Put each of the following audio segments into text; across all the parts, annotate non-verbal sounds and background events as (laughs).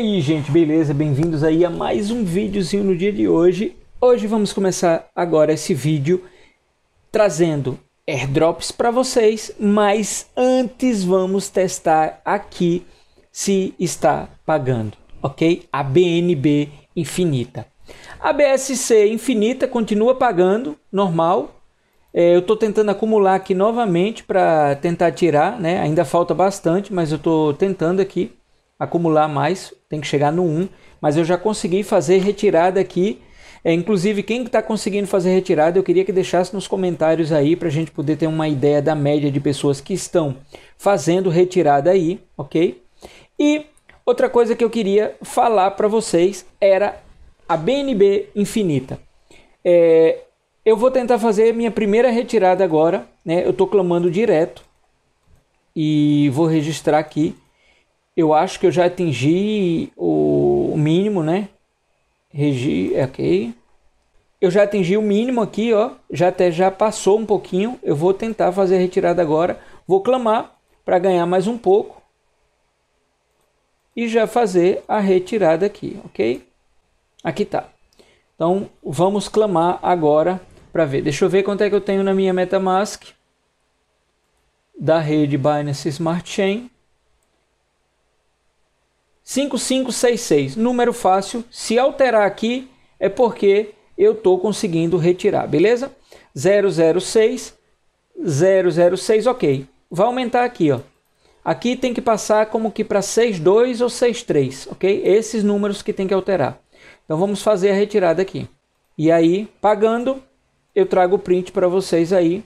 aí, gente, beleza? Bem-vindos aí a mais um videozinho no dia de hoje. Hoje vamos começar agora esse vídeo trazendo airdrops para vocês, mas antes vamos testar aqui se está pagando, ok? A BNB infinita. A BSC infinita continua pagando, normal. É, eu estou tentando acumular aqui novamente para tentar tirar, né? Ainda falta bastante, mas eu estou tentando aqui acumular mais, tem que chegar no 1, mas eu já consegui fazer retirada aqui. É, inclusive, quem está conseguindo fazer retirada, eu queria que deixasse nos comentários aí para a gente poder ter uma ideia da média de pessoas que estão fazendo retirada aí, ok? E outra coisa que eu queria falar para vocês era a BNB infinita. É, eu vou tentar fazer minha primeira retirada agora, né? Eu estou clamando direto e vou registrar aqui eu acho que eu já atingi o mínimo, né? Regi, ok. Eu já atingi o mínimo aqui, ó. Já até já passou um pouquinho. Eu vou tentar fazer a retirada agora. Vou clamar para ganhar mais um pouco. E já fazer a retirada aqui, ok? Aqui tá. Então vamos clamar agora para ver. Deixa eu ver quanto é que eu tenho na minha MetaMask da rede Binance Smart Chain. 5566, número fácil. Se alterar aqui é porque eu estou conseguindo retirar, beleza? 006, 006, ok. Vai aumentar aqui, ó. Aqui tem que passar como que para 62 ou 63, ok? Esses números que tem que alterar. Então vamos fazer a retirada aqui. E aí, pagando, eu trago o print para vocês aí,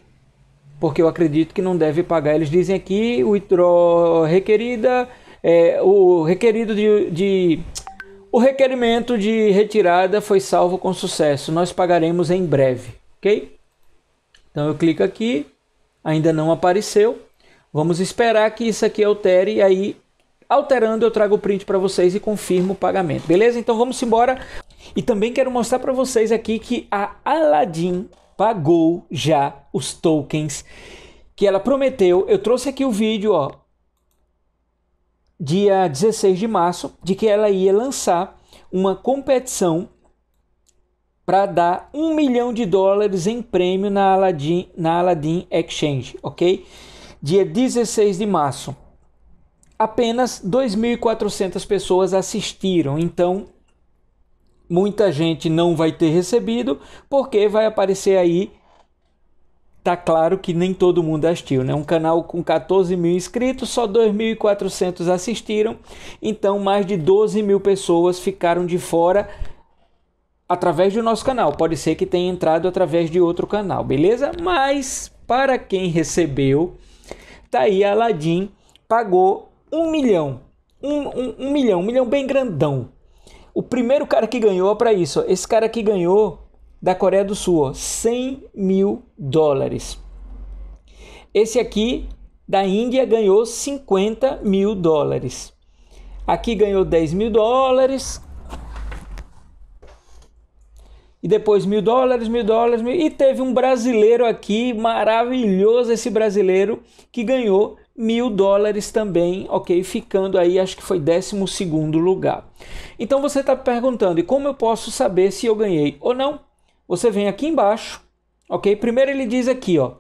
porque eu acredito que não deve pagar. Eles dizem aqui, withdraw requerida, é, o requerido de, de o requerimento de retirada foi salvo com sucesso. Nós pagaremos em breve, ok? Então eu clico aqui, ainda não apareceu. Vamos esperar que isso aqui altere e aí alterando eu trago o print para vocês e confirmo o pagamento. Beleza? Então vamos embora. E também quero mostrar para vocês aqui que a Aladdin pagou já os tokens que ela prometeu. Eu trouxe aqui o vídeo, ó, dia 16 de março, de que ela ia lançar uma competição para dar um milhão de dólares em prêmio na Aladdin, na Aladdin Exchange, ok? Dia 16 de março. Apenas 2.400 pessoas assistiram, então muita gente não vai ter recebido, porque vai aparecer aí tá claro que nem todo mundo assistiu, né? Um canal com 14 mil inscritos, só 2.400 assistiram, então mais de 12 mil pessoas ficaram de fora através do nosso canal. Pode ser que tenha entrado através de outro canal, beleza? Mas para quem recebeu, tá aí Aladim pagou um milhão, um, um, um milhão, um milhão bem grandão. O primeiro cara que ganhou para isso, esse cara que ganhou da Coreia do Sul, 100 mil dólares. Esse aqui da Índia ganhou 50 mil dólares. Aqui ganhou 10 mil dólares. E depois mil dólares, mil dólares, mil... e teve um brasileiro aqui, maravilhoso esse brasileiro, que ganhou mil dólares também, ok? Ficando aí, acho que foi 12 segundo lugar. Então você está perguntando, e como eu posso saber se eu ganhei ou não? Você vem aqui embaixo, ok? Primeiro ele diz aqui, ó,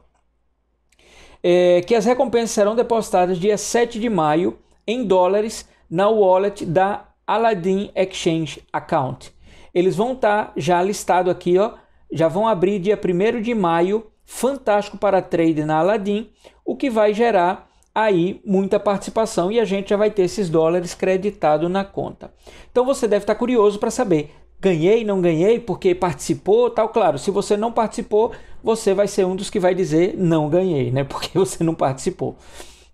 é, que as recompensas serão depositadas dia 7 de maio em dólares na wallet da Aladdin Exchange Account. Eles vão estar tá já listado aqui, ó, já vão abrir dia 1 de maio, fantástico para trade na Aladdin, o que vai gerar aí muita participação e a gente já vai ter esses dólares creditado na conta. Então você deve estar tá curioso para saber ganhei, não ganhei, porque participou, tal. Claro, se você não participou, você vai ser um dos que vai dizer não ganhei, né? (laughs) Porque você não participou.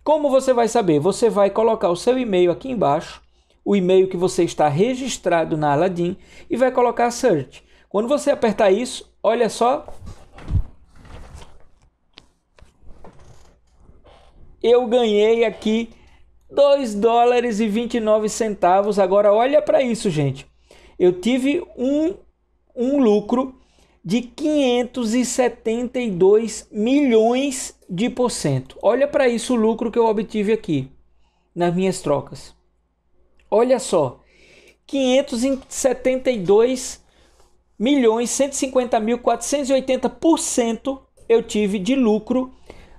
Como você vai saber? Você vai colocar o seu e-mail aqui embaixo, o e-mail que você está registrado na Aladdin e vai colocar search. Quando você apertar isso, olha só, eu ganhei aqui 2 dólares e 29 centavos. Agora olha para isso, gente eu tive um, um lucro de 572 milhões de por cento. Olha para isso o lucro que eu obtive aqui nas minhas trocas. Olha só, 572 milhões 150 mil 480 por cento eu tive de lucro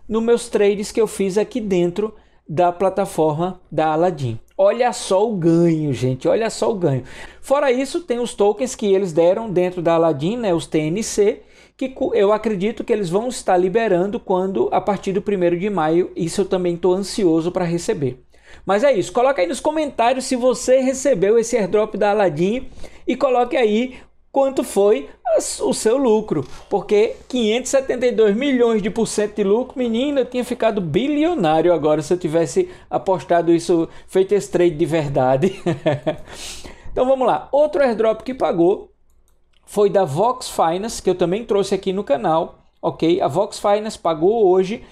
nos meus trades que eu fiz aqui dentro da plataforma da Aladdin. Olha só o ganho, gente, olha só o ganho. Fora isso, tem os tokens que eles deram dentro da Aladdin, né, os TNC, que eu acredito que eles vão estar liberando quando a partir do 1 de maio. Isso eu também estou ansioso para receber. Mas é isso, coloca aí nos comentários se você recebeu esse airdrop da Aladdin e coloque aí quanto foi o seu lucro, porque 572 milhões de por cento de lucro, menino, eu tinha ficado bilionário agora se eu tivesse apostado isso, feito esse trade de verdade. (laughs) então vamos lá, outro airdrop que pagou foi da Vox Finance, que eu também trouxe aqui no canal, ok? A Vox Finance pagou hoje,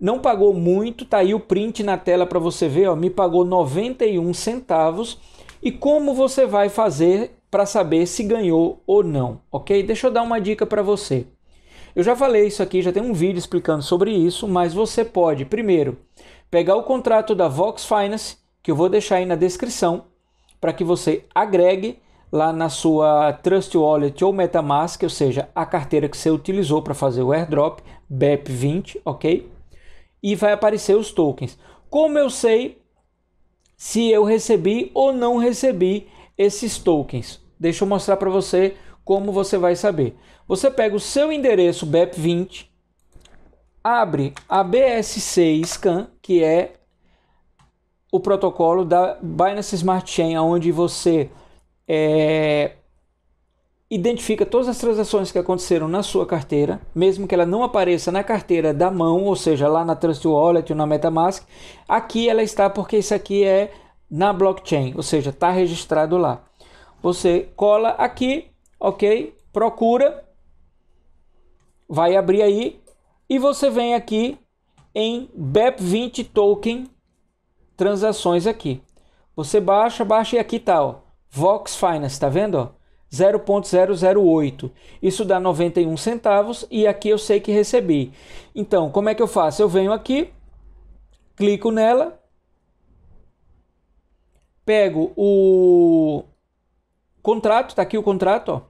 não pagou muito, tá aí o print na tela para você ver, ó, me pagou 91 centavos. E como você vai fazer para saber se ganhou ou não, ok? Deixa eu dar uma dica para você. Eu já falei isso aqui, já tem um vídeo explicando sobre isso, mas você pode, primeiro, pegar o contrato da Vox Finance, que eu vou deixar aí na descrição, para que você agregue lá na sua Trust Wallet ou MetaMask, ou seja, a carteira que você utilizou para fazer o airdrop, BEP20, ok? E vai aparecer os tokens. Como eu sei se eu recebi ou não recebi esses tokens. Deixa eu mostrar para você como você vai saber. Você pega o seu endereço BEP20, abre a BSC Scan, que é o protocolo da Binance Smart Chain, onde você é, identifica todas as transações que aconteceram na sua carteira, mesmo que ela não apareça na carteira da mão, ou seja, lá na Trust Wallet ou na MetaMask. Aqui ela está porque isso aqui é na blockchain, ou seja, está registrado lá. Você cola aqui, ok? Procura, vai abrir aí e você vem aqui em BEP20 token transações aqui. Você baixa, baixa e aqui tá, ó. Vox Finance, tá vendo, 0.008. Isso dá 91 centavos e aqui eu sei que recebi. Então, como é que eu faço? Eu venho aqui, clico nela, pego o contrato, tá aqui o contrato, ó.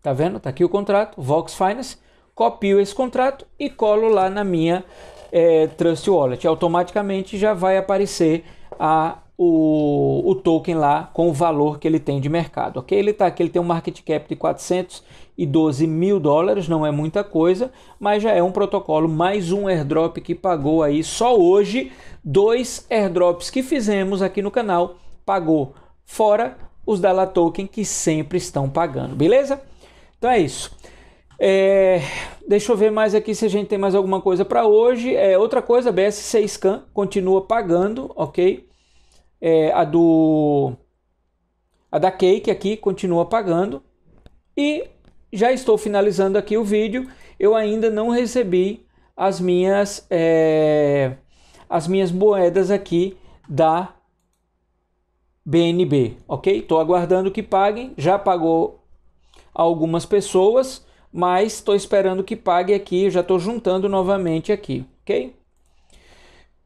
Tá vendo? Tá aqui o contrato, Vox Finance. Copio esse contrato e colo lá na minha é, Trust Wallet. Automaticamente já vai aparecer a o, o token lá com o valor que ele tem de mercado, ok? Ele tá aqui, ele tem um market cap de 412 mil dólares, não é muita coisa, mas já é um protocolo, mais um airdrop que pagou aí só hoje, dois airdrops que fizemos aqui no canal, pagou fora os da La Token que sempre estão pagando, beleza? Então é isso. É, deixa eu ver mais aqui se a gente tem mais alguma coisa para hoje. É, outra coisa, BS6 Scan continua pagando, ok? É, a do a da Cake aqui continua pagando e já estou finalizando aqui o vídeo. Eu ainda não recebi as minhas é, as minhas moedas aqui da BNB, ok? Estou aguardando que paguem. Já pagou algumas pessoas, mas estou esperando que pague aqui. Já estou juntando novamente aqui, ok?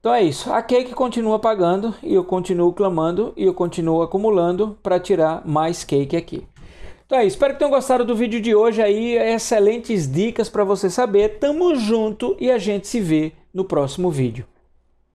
Então é isso. A cake continua pagando e eu continuo clamando e eu continuo acumulando para tirar mais cake aqui. Então é isso. Espero que tenham gostado do vídeo de hoje aí. Excelentes dicas para você saber. Tamo junto e a gente se vê no próximo vídeo.